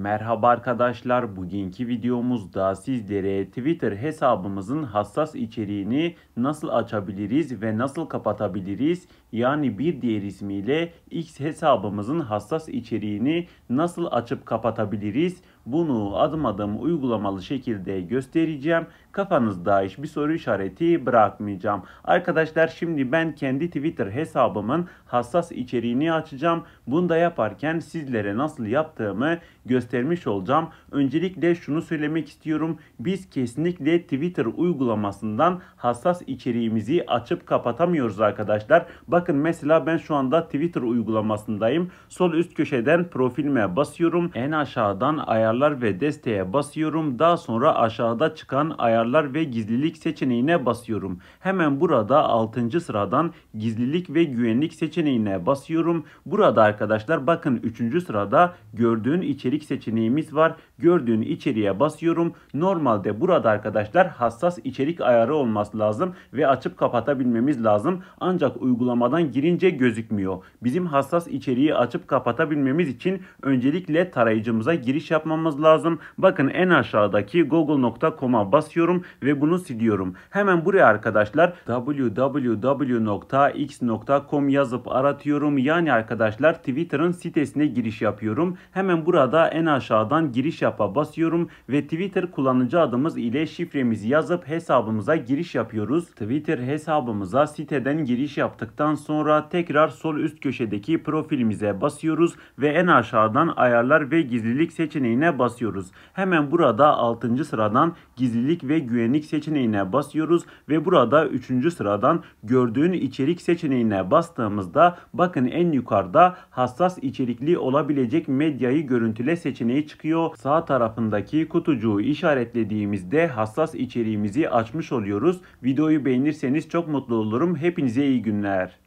Merhaba arkadaşlar bugünkü videomuzda sizlere Twitter hesabımızın hassas içeriğini nasıl açabiliriz ve nasıl kapatabiliriz yani bir diğer ismiyle X hesabımızın hassas içeriğini nasıl açıp kapatabiliriz bunu adım adım uygulamalı şekilde göstereceğim. Kafanızda hiçbir soru işareti bırakmayacağım. Arkadaşlar şimdi ben kendi Twitter hesabımın hassas içeriğini açacağım. Bunu da yaparken sizlere nasıl yaptığımı göstermiş olacağım. Öncelikle şunu söylemek istiyorum. Biz kesinlikle Twitter uygulamasından hassas içeriğimizi açıp kapatamıyoruz arkadaşlar. Bakın mesela ben şu anda Twitter uygulamasındayım. Sol üst köşeden profilime basıyorum. En aşağıdan ayağa ayarlar ve desteğe basıyorum. Daha sonra aşağıda çıkan ayarlar ve gizlilik seçeneğine basıyorum. Hemen burada 6. sıradan gizlilik ve güvenlik seçeneğine basıyorum. Burada arkadaşlar bakın 3. sırada gördüğün içerik seçeneğimiz var. Gördüğün içeriğe basıyorum. Normalde burada arkadaşlar hassas içerik ayarı olması lazım ve açıp kapatabilmemiz lazım. Ancak uygulamadan girince gözükmüyor. Bizim hassas içeriği açıp kapatabilmemiz için öncelikle tarayıcımıza giriş yapmamız kullanmamız lazım. Bakın en aşağıdaki google.com'a basıyorum ve bunu siliyorum. Hemen buraya arkadaşlar www.x.com yazıp aratıyorum. Yani arkadaşlar Twitter'ın sitesine giriş yapıyorum. Hemen burada en aşağıdan giriş yapa basıyorum ve Twitter kullanıcı adımız ile şifremizi yazıp hesabımıza giriş yapıyoruz. Twitter hesabımıza siteden giriş yaptıktan sonra tekrar sol üst köşedeki profilimize basıyoruz ve en aşağıdan ayarlar ve gizlilik seçeneğine seçeneğine basıyoruz. Hemen burada 6. sıradan gizlilik ve güvenlik seçeneğine basıyoruz ve burada 3. sıradan gördüğün içerik seçeneğine bastığımızda bakın en yukarıda hassas içerikli olabilecek medyayı görüntüle seçeneği çıkıyor. Sağ tarafındaki kutucuğu işaretlediğimizde hassas içeriğimizi açmış oluyoruz. Videoyu beğenirseniz çok mutlu olurum. Hepinize iyi günler.